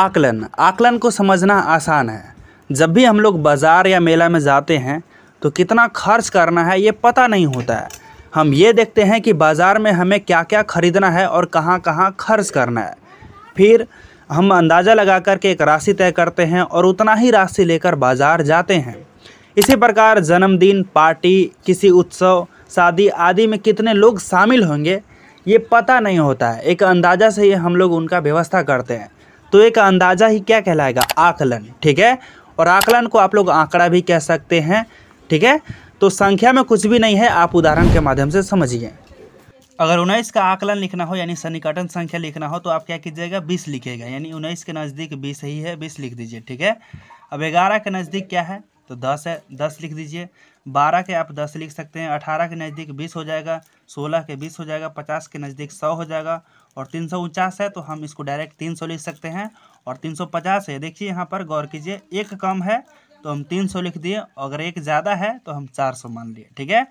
आकलन आकलन को समझना आसान है जब भी हम लोग बाज़ार या मेला में जाते हैं तो कितना खर्च करना है ये पता नहीं होता है हम ये देखते हैं कि बाज़ार में हमें क्या क्या ख़रीदना है और कहाँ कहाँ खर्च करना है फिर हम अंदाज़ा लगा करके एक राशि तय करते हैं और उतना ही राशि लेकर बाज़ार जाते हैं इसी प्रकार जन्मदिन पार्टी किसी उत्सव शादी आदि में कितने लोग शामिल होंगे ये पता नहीं होता है एक अंदाज़ा से ही हम लोग उनका व्यवस्था करते हैं तो एक अंदाज़ा ही क्या कहलाएगा आकलन ठीक है और आकलन को आप लोग आंकड़ा भी कह सकते हैं ठीक है तो संख्या में कुछ भी नहीं है आप उदाहरण के माध्यम से समझिए अगर उन्नीस का आकलन लिखना हो यानी सन्निकटन संख्या लिखना हो तो आप क्या कीजिएगा बीस लिखेगा यानी उन्नीस के नज़दीक बीस ही है बीस लिख दीजिए ठीक है अब ग्यारह के नज़दीक क्या है तो दस है दस लिख दीजिए बारह के आप दस लिख सकते हैं अठारह के नज़दीक बीस हो जाएगा सोलह के बीस हो जाएगा पचास के नज़दीक सौ हो जाएगा और तीन सौ उनचास है तो हम इसको डायरेक्ट तीन सौ लिख सकते हैं और तीन सौ पचास है देखिए यहाँ पर गौर कीजिए एक कम है तो हम तीन सौ लिख दिए अगर एक ज़्यादा है तो हम चार सौ मान लिए ठीक है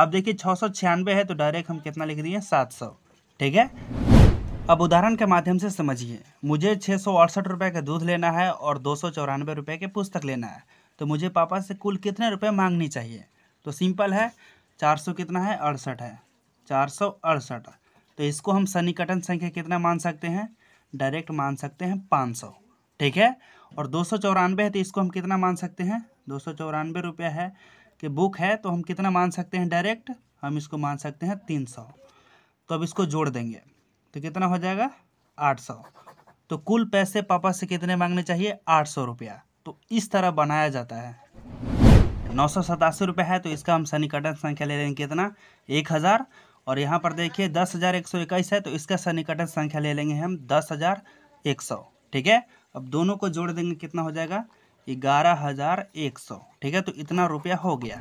अब देखिए छः सौ छियानवे है तो डायरेक्ट हम कितना लिख दिए सात सौ ठीक है अब उदाहरण के माध्यम से समझिए मुझे छः सौ अड़सठ रुपये का दूध लेना है और दो सौ चौरानवे रुपये के पुस्तक लेना है तो मुझे पापा से कुल कितने रुपये मांगनी चाहिए तो सिंपल है चार सौ कितना है अड़सठ है चार सौ अड़सठ तो इसको हम सन्निकटन संख्या कितना मान सकते हैं डायरेक्ट मान सकते हैं पाँच सौ ठीक है और दो सौ चौरानवे है तो इसको हम कितना मान सकते हैं दो सौ चौरानवे रुपया है कि बुक है तो हम कितना मान सकते हैं डायरेक्ट हम इसको मान सकते हैं तीन सौ तो अब इसको जोड़ देंगे तो कितना हो जाएगा आठ सौ तो कुल पैसे पापा से कितने मांगने चाहिए आठ सौ रुपया तो इस तरह बनाया जाता है नौ सौ सतासी रुपये है तो इसका हम सनिकटन संख्या ले लेंगे कितना एक हज़ार और यहाँ पर देखिए दस हज़ार एक सौ इक्कीस है तो इसका सन्निकटन संख्या ले लेंगे हम दस हज़ार एक सौ ठीक है अब दोनों को जोड़ देंगे कितना हो जाएगा ग्यारह हज़ार एक सौ ठीक है तो इतना रुपया हो गया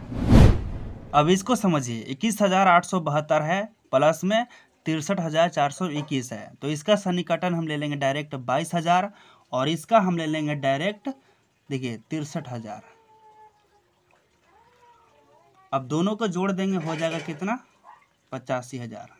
अब इसको समझिए इक्कीस हज़ार आठ सौ बहत्तर है प्लस में तिरसठ हज़ार चार सौ इक्कीस है तो इसका सन्निकटन हम ले लेंगे डायरेक्ट बाईस हज़ार और इसका हम ले लेंगे डायरेक्ट देखिए तिरसठ हज़ार अब दोनों को जोड़ देंगे हो जाएगा कितना पचासी हज़ार